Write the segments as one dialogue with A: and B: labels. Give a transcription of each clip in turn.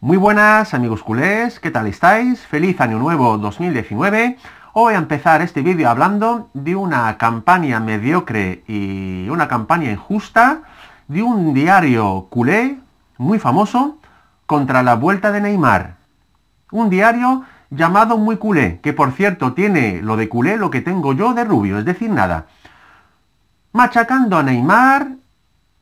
A: Muy buenas amigos culés, ¿qué tal estáis? Feliz año nuevo 2019. Hoy a empezar este vídeo hablando de una campaña mediocre y una campaña injusta de un diario culé muy famoso contra la vuelta de Neymar. Un diario llamado Muy Culé, que por cierto tiene lo de culé lo que tengo yo de rubio, es decir, nada. Machacando a Neymar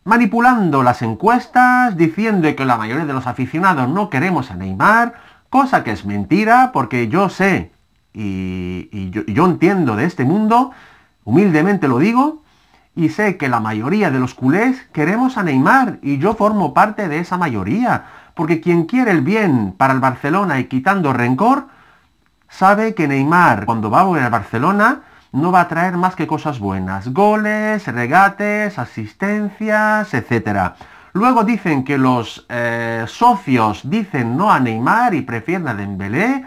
A: manipulando las encuestas, diciendo que la mayoría de los aficionados no queremos a Neymar, cosa que es mentira, porque yo sé y, yo, entiendo de este mundo, humildemente lo digo, y sé que la mayoría de los culés queremos a Neymar y yo formo parte de esa mayoría, porque quien quiere el bien para el Barcelona y quitando rencor, sabe que Neymar cuando va a volver a Barcelona no va a traer más que cosas buenas. Goles, regates, asistencias, etc. Luego dicen que los eh, socios dicen no a Neymar y prefieren a Dembélé.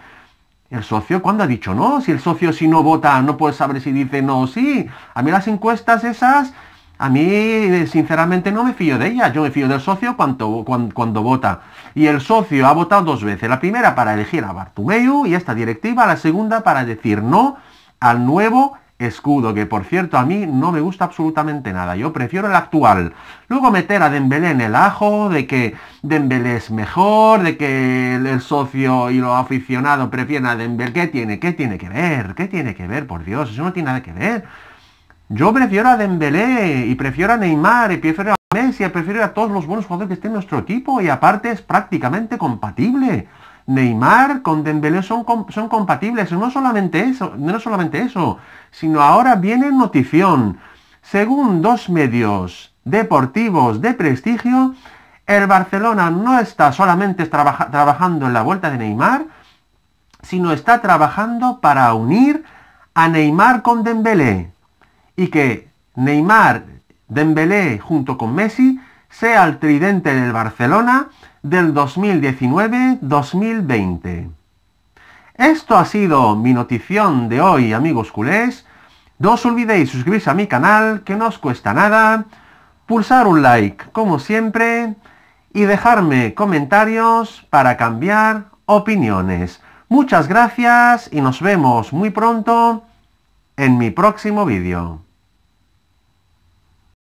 A: ¿El socio cuándo ha dicho no? Si el socio si no vota no puede saber si dice no o sí. A mí las encuestas esas, a mí eh, sinceramente no me fío de ellas. Yo me fío del socio cuando, cuando, cuando vota. Y el socio ha votado dos veces. La primera para elegir a Bartumeu y esta directiva. La segunda para decir no al nuevo escudo, que por cierto a mí no me gusta absolutamente nada, yo prefiero el actual. Luego meter a Dembélé en el ajo, de que Dembélé es mejor, de que el socio y los aficionado prefieren a Dembélé, ¿qué tiene? ¿Qué tiene que ver? ¿Qué tiene que ver? Por Dios, eso no tiene nada que ver. Yo prefiero a Dembélé, y prefiero a Neymar, y prefiero a Messi, y prefiero a todos los buenos jugadores que estén en nuestro equipo, y aparte es prácticamente compatible. Neymar con Dembélé son, compatibles. No solamente eso, no solamente eso, sino ahora viene notición. Según dos medios deportivos de prestigio, el Barcelona no está solamente trabajando en la vuelta de Neymar, sino está trabajando para unir a Neymar con Dembélé y que Neymar, Dembélé junto con Messi sea el tridente del Barcelona del 2019-2020. Esto ha sido mi notición de hoy, amigos culés. No os olvidéis suscribirse a mi canal, que no os cuesta nada, pulsar un like, como siempre, y dejarme comentarios para cambiar opiniones. Muchas gracias y nos vemos muy pronto en mi próximo vídeo.